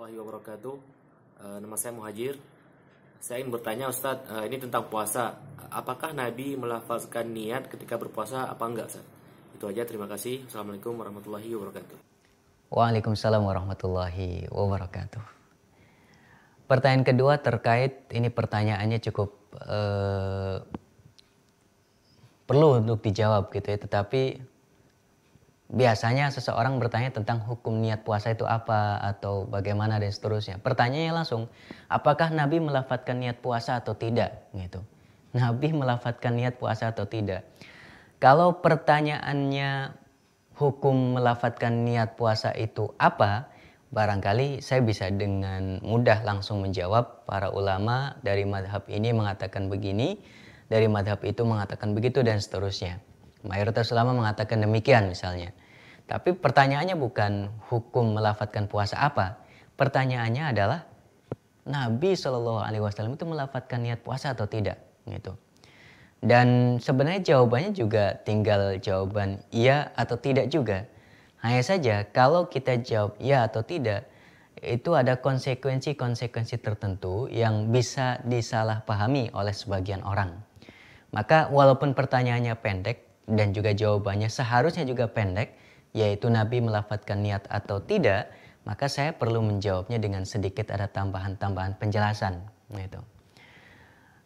warahmatullahi wabarakatuh. Eh, nama saya Muhajir. Saya ingin bertanya Ustadz, eh, ini tentang puasa. Apakah Nabi melafazkan niat ketika berpuasa apa enggak Ustaz? Itu aja, terima kasih. Assalamualaikum warahmatullahi wabarakatuh. Waalaikumsalam warahmatullahi wabarakatuh. Pertanyaan kedua terkait, ini pertanyaannya cukup eh, perlu untuk dijawab gitu ya, tetapi biasanya seseorang bertanya tentang hukum niat puasa itu apa atau bagaimana dan seterusnya. Pertanyaannya langsung, apakah Nabi melafatkan niat puasa atau tidak? Gitu. Nabi melafatkan niat puasa atau tidak? Kalau pertanyaannya hukum melafatkan niat puasa itu apa? Barangkali saya bisa dengan mudah langsung menjawab para ulama dari madhab ini mengatakan begini, dari madhab itu mengatakan begitu dan seterusnya. Mayoritas ulama mengatakan demikian misalnya. Tapi pertanyaannya bukan hukum melafatkan puasa apa. Pertanyaannya adalah Nabi Shallallahu Alaihi Wasallam itu melafatkan niat puasa atau tidak gitu. Dan sebenarnya jawabannya juga tinggal jawaban iya atau tidak juga. Hanya saja kalau kita jawab iya atau tidak, itu ada konsekuensi-konsekuensi tertentu yang bisa disalahpahami oleh sebagian orang. Maka walaupun pertanyaannya pendek, dan juga jawabannya seharusnya juga pendek, yaitu Nabi melafatkan niat atau tidak, maka saya perlu menjawabnya dengan sedikit ada tambahan-tambahan penjelasan. Nah, itu,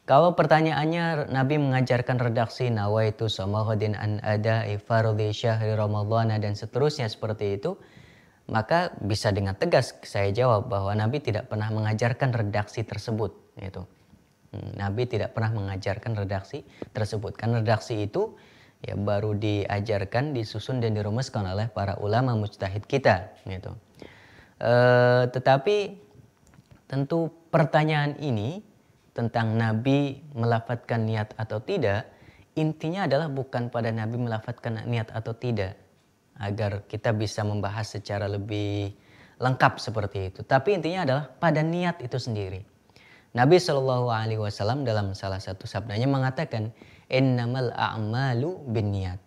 Kalau pertanyaannya Nabi mengajarkan redaksi nawaitu samahuddin an ada ifardhi syahri ramadhana dan seterusnya seperti itu, maka bisa dengan tegas saya jawab bahwa Nabi tidak pernah mengajarkan redaksi tersebut. Nah, itu. Hmm, Nabi tidak pernah mengajarkan redaksi tersebut. Kan redaksi itu ya baru diajarkan, disusun dan dirumuskan oleh para ulama mujtahid kita gitu. E, tetapi tentu pertanyaan ini tentang Nabi melafatkan niat atau tidak, intinya adalah bukan pada Nabi melafatkan niat atau tidak, agar kita bisa membahas secara lebih lengkap seperti itu. Tapi intinya adalah pada niat itu sendiri. Nabi Shallallahu Alaihi Wasallam dalam salah satu sabdanya mengatakan, innamal a'malu binniyat.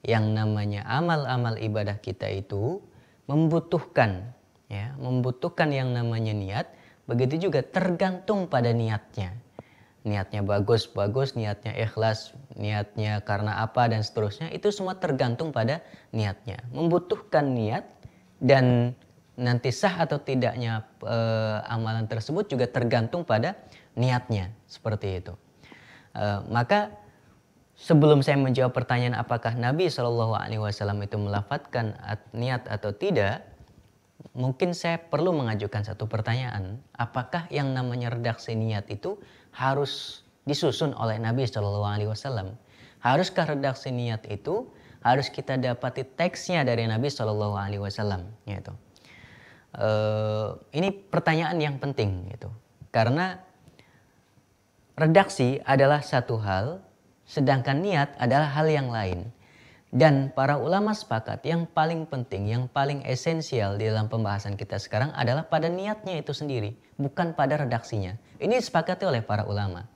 Yang namanya amal-amal ibadah kita itu membutuhkan ya, membutuhkan yang namanya niat. Begitu juga tergantung pada niatnya. Niatnya bagus-bagus, niatnya ikhlas, niatnya karena apa dan seterusnya itu semua tergantung pada niatnya. Membutuhkan niat dan nanti sah atau tidaknya e, amalan tersebut juga tergantung pada niatnya seperti itu. E, maka Sebelum saya menjawab pertanyaan apakah Nabi Shallallahu Alaihi Wasallam itu melafatkan niat atau tidak, mungkin saya perlu mengajukan satu pertanyaan: apakah yang namanya redaksi niat itu harus disusun oleh Nabi Shallallahu Alaihi Wasallam? Haruskah redaksi niat itu harus kita dapati teksnya dari Nabi Shallallahu Alaihi Wasallam? Yaitu. E, eh, ini pertanyaan yang penting gitu, karena redaksi adalah satu hal Sedangkan niat adalah hal yang lain. Dan para ulama sepakat yang paling penting, yang paling esensial di dalam pembahasan kita sekarang adalah pada niatnya itu sendiri, bukan pada redaksinya. Ini disepakati oleh para ulama.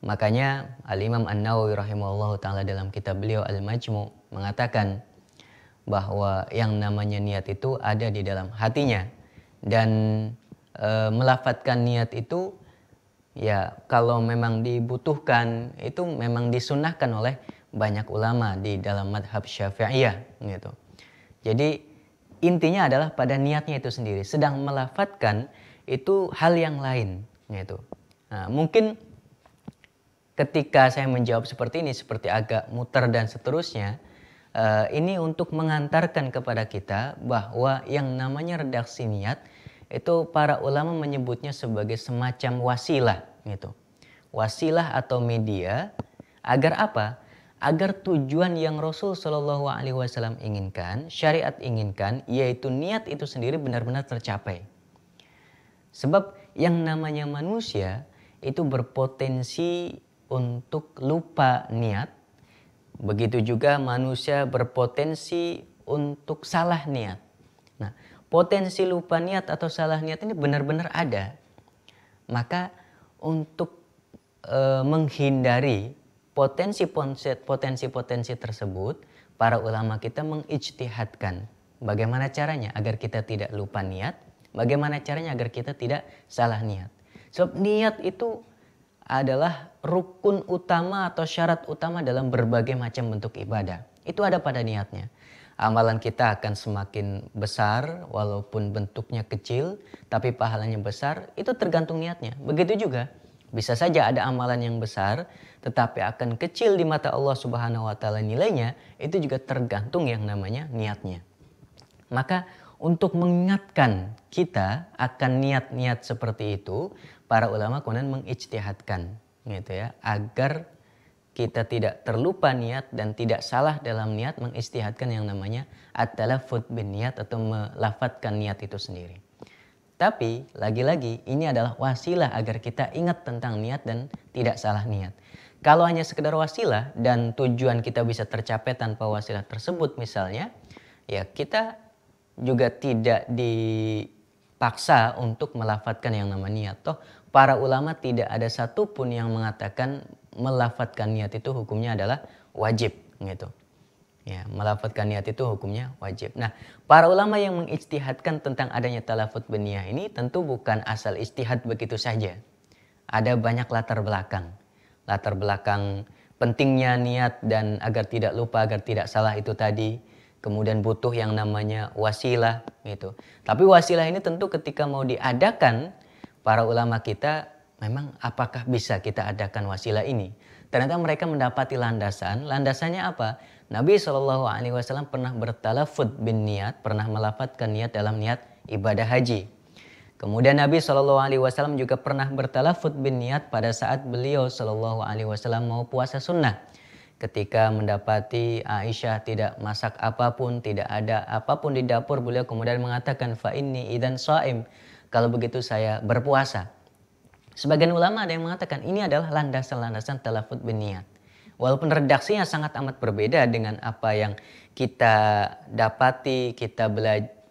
Makanya Al-Imam An-Nawawi rahimahullah ta'ala dalam kitab beliau Al-Majmu mengatakan bahwa yang namanya niat itu ada di dalam hatinya. Dan e, melafatkan niat itu ya kalau memang dibutuhkan itu memang disunahkan oleh banyak ulama di dalam madhab syafi'iyah gitu. Jadi intinya adalah pada niatnya itu sendiri. Sedang melafatkan itu hal yang lain gitu. Nah, mungkin ketika saya menjawab seperti ini seperti agak muter dan seterusnya eh, ini untuk mengantarkan kepada kita bahwa yang namanya redaksi niat itu para ulama menyebutnya sebagai semacam wasilah gitu. Wasilah atau media agar apa? Agar tujuan yang Rasul Shallallahu Alaihi Wasallam inginkan, syariat inginkan, yaitu niat itu sendiri benar-benar tercapai. Sebab yang namanya manusia itu berpotensi untuk lupa niat, begitu juga manusia berpotensi untuk salah niat. Nah, potensi lupa niat atau salah niat ini benar-benar ada. Maka untuk e, menghindari potensi-potensi tersebut, para ulama kita mengijtihadkan bagaimana caranya agar kita tidak lupa niat, bagaimana caranya agar kita tidak salah niat. Sebab niat itu adalah rukun utama atau syarat utama dalam berbagai macam bentuk ibadah. Itu ada pada niatnya amalan kita akan semakin besar walaupun bentuknya kecil tapi pahalanya besar itu tergantung niatnya begitu juga bisa saja ada amalan yang besar tetapi akan kecil di mata Allah Subhanahu wa taala nilainya itu juga tergantung yang namanya niatnya maka untuk mengingatkan kita akan niat-niat seperti itu para ulama kemudian mengijtihadkan gitu ya agar kita tidak terlupa niat dan tidak salah dalam niat mengistihatkan yang namanya adalah food bin niat atau melafatkan niat itu sendiri. Tapi lagi-lagi ini adalah wasilah agar kita ingat tentang niat dan tidak salah niat. Kalau hanya sekedar wasilah dan tujuan kita bisa tercapai tanpa wasilah tersebut misalnya, ya kita juga tidak dipaksa untuk melafatkan yang namanya niat. Toh para ulama tidak ada satupun yang mengatakan melafatkan niat itu hukumnya adalah wajib gitu. Ya, melafatkan niat itu hukumnya wajib. Nah, para ulama yang mengijtihadkan tentang adanya talafut beniyah ini tentu bukan asal ijtihad begitu saja. Ada banyak latar belakang. Latar belakang pentingnya niat dan agar tidak lupa, agar tidak salah itu tadi. Kemudian butuh yang namanya wasilah gitu. Tapi wasilah ini tentu ketika mau diadakan para ulama kita memang apakah bisa kita adakan wasilah ini? Ternyata mereka mendapati landasan. Landasannya apa? Nabi Shallallahu Alaihi Wasallam pernah bertalafud bin niat, pernah melafatkan niat dalam niat ibadah haji. Kemudian Nabi Shallallahu Alaihi Wasallam juga pernah bertalafud bin niat pada saat beliau Shallallahu Alaihi Wasallam mau puasa sunnah. Ketika mendapati Aisyah tidak masak apapun, tidak ada apapun di dapur, beliau kemudian mengatakan, Fa ini idan soim. Kalau begitu saya berpuasa. Sebagian ulama ada yang mengatakan ini adalah landasan-landasan talafut berniat. Walaupun redaksinya sangat amat berbeda dengan apa yang kita dapati, kita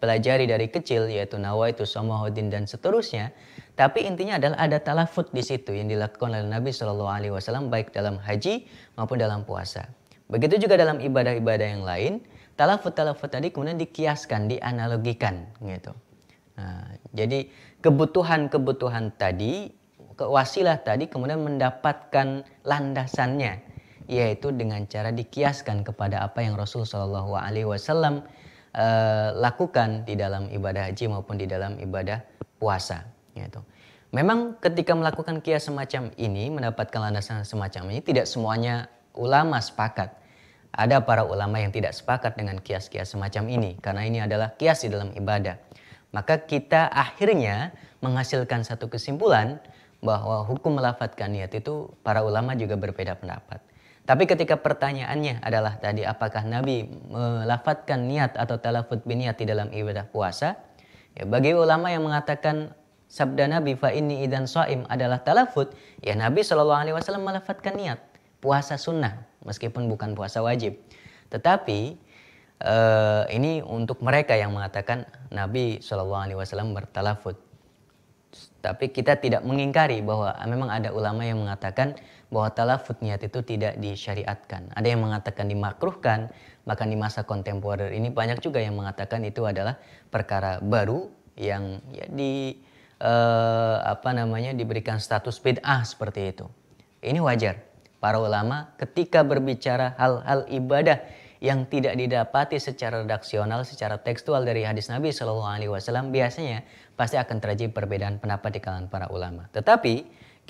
pelajari dari kecil yaitu nawaitu, samahuddin dan seterusnya, tapi intinya adalah ada talafut di situ yang dilakukan oleh Nabi Shallallahu alaihi wasallam baik dalam haji maupun dalam puasa. Begitu juga dalam ibadah-ibadah yang lain, talafut-talafut tadi kemudian dikiaskan, dianalogikan gitu. Nah, jadi kebutuhan-kebutuhan tadi wasilah tadi kemudian mendapatkan landasannya yaitu dengan cara dikiaskan kepada apa yang Rasul Shallallahu Alaihi Wasallam eh, lakukan di dalam ibadah haji maupun di dalam ibadah puasa. Yaitu. Memang ketika melakukan kias semacam ini mendapatkan landasan semacam ini tidak semuanya ulama sepakat. Ada para ulama yang tidak sepakat dengan kias-kias semacam ini karena ini adalah kias di dalam ibadah maka kita akhirnya menghasilkan satu kesimpulan bahwa hukum melafatkan niat itu para ulama juga berbeda pendapat. Tapi ketika pertanyaannya adalah tadi apakah Nabi melafatkan niat atau talafut biniat di dalam ibadah puasa? Ya, bagi ulama yang mengatakan sabda Nabi fa ini idan soim adalah talafut, ya Nabi Shallallahu Alaihi Wasallam melafatkan niat puasa sunnah meskipun bukan puasa wajib. Tetapi eh, ini untuk mereka yang mengatakan Nabi Shallallahu Alaihi Wasallam bertalafut. Tapi kita tidak mengingkari bahwa ah, memang ada ulama yang mengatakan bahwa talafut niat itu tidak disyariatkan. Ada yang mengatakan dimakruhkan, bahkan di masa kontemporer ini banyak juga yang mengatakan itu adalah perkara baru yang ya di eh, apa namanya diberikan status bid'ah seperti itu. Ini wajar. Para ulama ketika berbicara hal-hal ibadah yang tidak didapati secara redaksional, secara tekstual dari hadis Nabi Shallallahu Alaihi Wasallam biasanya pasti akan terjadi perbedaan pendapat di kalangan para ulama. Tetapi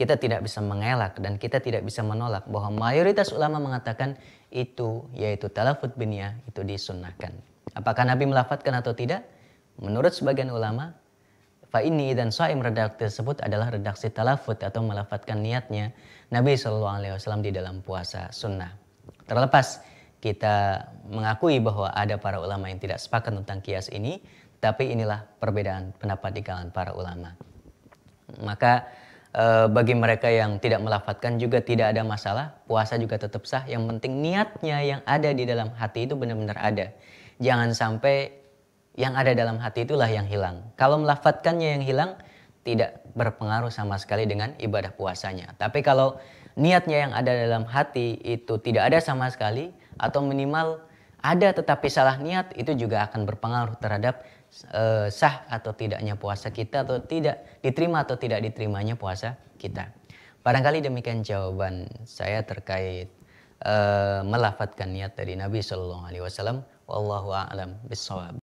kita tidak bisa mengelak dan kita tidak bisa menolak bahwa mayoritas ulama mengatakan itu yaitu talafut binia itu disunahkan. Apakah Nabi melafatkan atau tidak? Menurut sebagian ulama, fa ini dan saim redaksi tersebut adalah redaksi talafut atau melafatkan niatnya Nabi Shallallahu Alaihi Wasallam di dalam puasa sunnah. Terlepas kita mengakui bahwa ada para ulama yang tidak sepakat tentang kias ini, tapi inilah perbedaan pendapat di kalangan para ulama. Maka e, bagi mereka yang tidak melafatkan juga tidak ada masalah, puasa juga tetap sah. Yang penting niatnya yang ada di dalam hati itu benar-benar ada. Jangan sampai yang ada dalam hati itulah yang hilang. Kalau melafatkannya yang hilang, tidak berpengaruh sama sekali dengan ibadah puasanya. Tapi kalau niatnya yang ada dalam hati itu tidak ada sama sekali atau minimal ada tetapi salah niat itu juga akan berpengaruh terhadap e, sah atau tidaknya puasa kita atau tidak diterima atau tidak diterimanya puasa kita. Barangkali demikian jawaban saya terkait e, melafatkan niat dari Nabi Shallallahu Alaihi Wasallam. Wallahu a'lam bishawab.